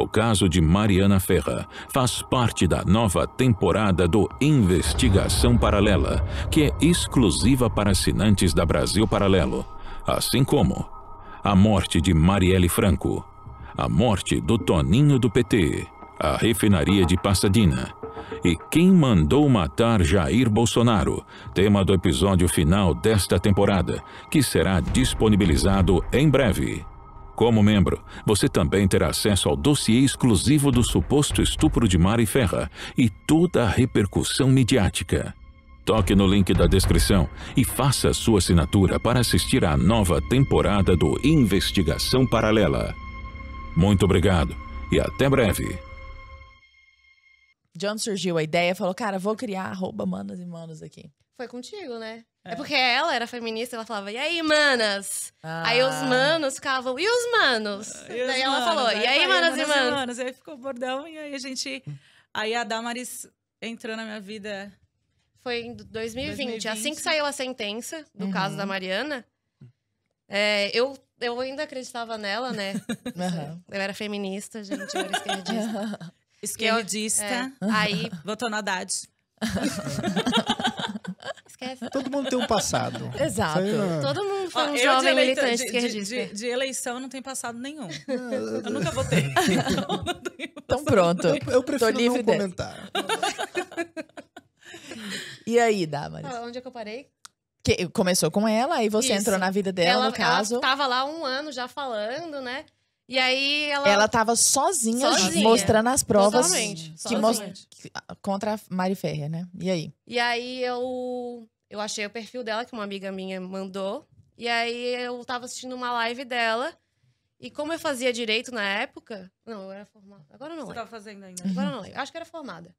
O caso de Mariana Ferra faz parte da nova temporada do Investigação Paralela, que é exclusiva para assinantes da Brasil Paralelo, assim como a morte de Marielle Franco, a morte do Toninho do PT, a refinaria de Pasadena e quem mandou matar Jair Bolsonaro, tema do episódio final desta temporada, que será disponibilizado em breve. Como membro, você também terá acesso ao dossiê exclusivo do suposto estupro de Mari Ferra e toda a repercussão midiática. Toque no link da descrição e faça sua assinatura para assistir à nova temporada do Investigação Paralela. Muito obrigado e até breve. John surgiu a ideia, falou, cara, vou criar arroba manas e manos aqui. Foi contigo, né? É. é. porque ela era feminista, ela falava, e aí, manas? Ah. Aí os ah. manos ficavam, e os manos? Ah, e os Daí ela manos, falou, e aí, manas, e manos? E manos. E aí ficou bordão, e aí a gente... Aí a Damaris entrou na minha vida... Foi em 2020, 2020. assim que saiu a sentença do uhum. caso da Mariana, é, eu, eu ainda acreditava nela, né? Uhum. Eu era feminista, gente, eu era esquerdista. Esquerdista. É, aí. Votou na Haddad. Esquece. Todo mundo tem um passado. Exato. É- Todo mundo foi um Ó, jovem eleita, militante de, esquerdista. De, de, de, eleição não tem passado nenhum. eu nunca votei. Então, não tenho então pronto. Eu, eu prefiro livre não comentar. e aí, Damaris? Ah, onde é que eu parei? Que, começou com ela, aí você Isso. entrou na vida dela, ela, no caso. Ela tava lá um ano já falando, né? E aí ela. Ela tava sozinha, sozinha. mostrando as provas. Totalmente. Que ah, Contra a Mari Ferrer, né? E aí? E aí eu. Eu achei o perfil dela, que uma amiga minha mandou. E aí eu tava assistindo uma live dela. E como eu fazia direito na época. Não, eu era formada. Agora não. Você tava fazendo ainda? Agora não lembro. Acho que era formada.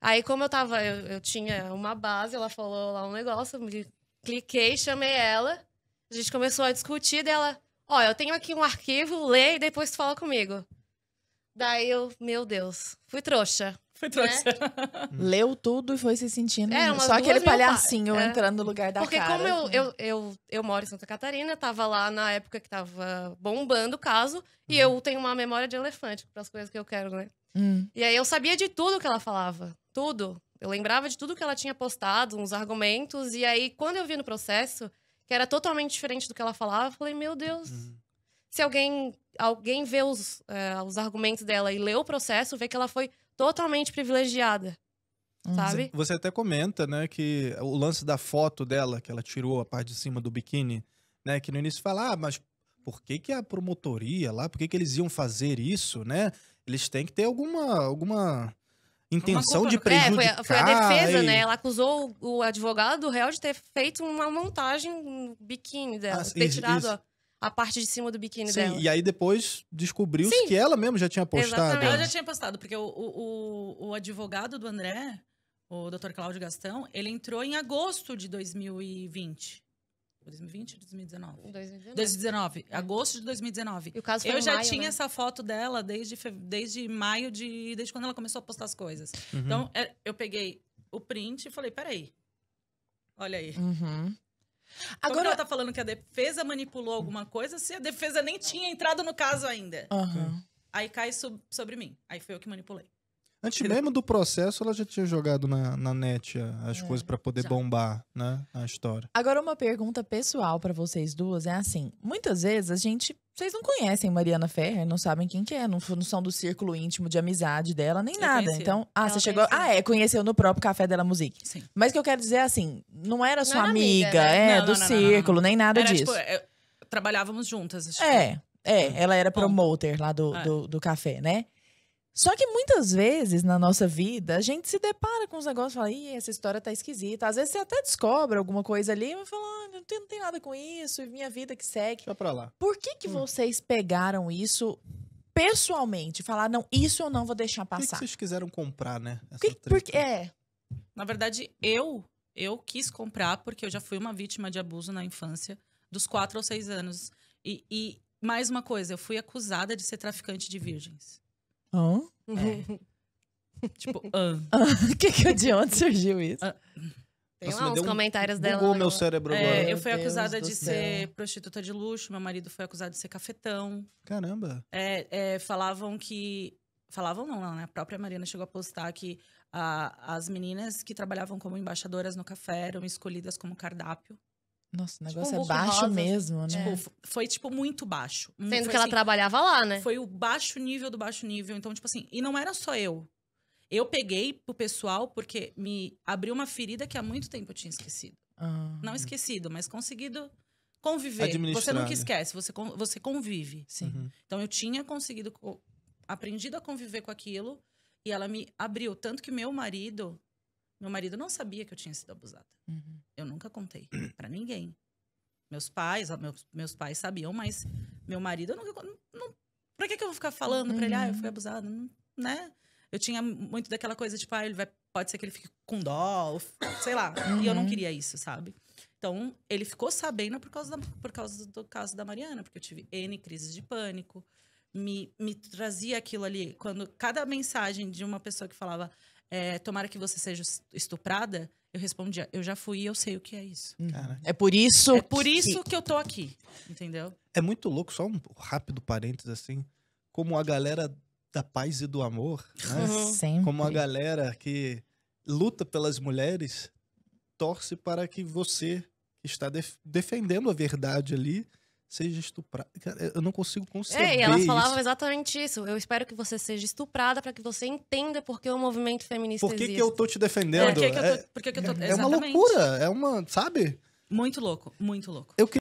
Aí, como eu tava. Eu, eu tinha uma base, ela falou lá um negócio, eu me cliquei, chamei ela. A gente começou a discutir dela. Ó, eu tenho aqui um arquivo, lê e depois tu fala comigo. Daí eu, meu Deus, fui trouxa. Foi né? trouxa. Né? Leu tudo e foi se sentindo. É, Só aquele palhacinho é. entrando no lugar da Porque cara. Porque como eu, assim. eu, eu, eu moro em Santa Catarina, tava lá na época que tava bombando o caso, hum. e uhum. eu tenho uma memória de elefante para as coisas que eu quero, né? Hum. E aí eu sabia de tudo que ela falava. Tudo. Eu lembrava de tudo que ela tinha postado, uns argumentos, e aí quando eu vi no processo, que era totalmente diferente do que ela falava. Eu falei, meu Deus. Uhum. Se alguém, alguém vê os, eh, os argumentos dela e lê o processo, vê que ela foi totalmente privilegiada. Uhum. Sabe? Você até comenta, né, que o lance da foto dela, que ela tirou a parte de cima do biquíni, né, que no início fala, ah, mas por que, que a promotoria lá, por que, que eles iam fazer isso, né? Eles têm que ter alguma, alguma intenção culpa... de prejudicar. É, foi, a, foi a defesa, e... né? Ela acusou o, advogado do réu de ter feito uma montagem no biquíni dela, ah, ter isso, tirado isso. A, a parte de cima do biquíni Sim, dela. E aí depois descobriu-se que ela mesma já tinha postado. Exatamente. Ela já tinha postado, porque o, o, o advogado do André, o Dr. Cláudio Gastão, ele entrou em agosto de 2020. 2020 ou 2019? 2019. 2019, agosto de 2019. E o caso eu já maio, tinha né? essa foto dela desde, desde maio de. desde quando ela começou a postar as coisas. Uhum. Então, é, eu peguei o print e falei, peraí. Olha aí. Uhum. Agora Como ela tá falando que a defesa manipulou alguma coisa se a defesa nem tinha entrado no caso ainda. Uhum. Aí cai sobre mim. Aí foi eu que manipulei. Antes mesmo do processo, ela já tinha jogado na, na net as é, coisas para poder já. bombar, né, a história. Agora uma pergunta pessoal para vocês duas é assim: muitas vezes a gente, vocês não conhecem Mariana Ferrer, não sabem quem que é, não, não são do círculo íntimo de amizade dela nem eu nada. Conheci. Então, ah, você chegou, conheci. ah, é, conheceu no próprio café dela Musique. Sim. Mas o que eu quero dizer é assim, não era sua não amiga, amiga né? é, não, do círculo, nem nada era, disso. Tipo, eu, trabalhávamos juntas. acho É. É, ela era promoter lá do, é. do, do, café, né? Só que muitas vezes na nossa vida a gente se depara com os negócios e fala, Ih, essa história tá esquisita. Às vezes você até descobre alguma coisa ali e fala, ah, não, tem, não tem nada com isso, e minha vida que segue. Só pra lá. Por que, que hum. vocês pegaram isso pessoalmente? Falar, não, isso eu não vou deixar passar. Por que, que vocês quiseram comprar, né? Que, porque, é. Na verdade, eu, eu quis comprar porque eu já fui uma vítima de abuso na infância, dos quatro ou seis anos. e, e mais uma coisa, eu fui acusada de ser traficante de virgens. Hã? É. tipo, hã? O que, que de onde surgiu isso? Tem Nossa, lá uns comentários dela. Bugou meu cérebro é, agora. É, eu fui Deus acusada de céu. ser prostituta de luxo, meu marido foi acusado de ser cafetão. Caramba. É, é, falavam que. Falavam não, não, né? A própria Marina chegou a postar que a, as meninas que trabalhavam como embaixadoras no café eram escolhidas como cardápio. Nossa, o tipo, negócio tipo, é baixo mesmo, né? Tipo, foi, tipo, muito baixo. Sendo foi, que assim, ela trabalhava lá, né? Foi o baixo nível do baixo nível. Então, tipo assim, e não era só eu. Eu peguei pro pessoal porque me abriu uma ferida que há muito tempo eu tinha esquecido. Ah. Não esquecido, mas conseguido conviver. Você nunca né? esquece, você, você convive. Sim. Uhum. Então, eu tinha conseguido, aprendido a conviver com aquilo e ela me abriu. Tanto que meu marido, meu marido não sabia que eu tinha sido abusada. Uhum. Eu nunca contei para ninguém. Meus pais, meus, meus pais sabiam, mas meu marido, eu nunca, não, não, pra que, que eu vou ficar falando uhum. pra ele, ah, eu fui uhum. abusada, né? Eu tinha muito daquela coisa, tipo, ah, ele vai, pode ser que ele fique com dó, ou, sei lá. Uhum. E eu não uhum. queria isso, sabe? Então, ele ficou sabendo por causa, da, por causa do caso da Mariana, porque eu tive N crises de pânico, me, me trazia aquilo ali. Quando cada mensagem de uma pessoa que falava, é, tomara que você seja estuprada, eu respondia, eu já fui e eu sei o que é isso. Uhum. é por isso. É por isso que... que eu tô aqui, entendeu? É muito louco, só um rápido parênteses assim, como a galera da paz e do amor, né? Uhum. Como a galera que luta pelas mulheres torce para que você que está def defendendo a verdade ali seja estuprada. eu não consigo conceber. É, e elas isso. exatamente isso. Eu espero que você seja estuprada para que você entenda por que o movimento feminista por que existe. que eu tô te defendendo? É, que, eu tô, que eu tô... É, é uma loucura, é uma, sabe? Muito louco, muito louco. Eu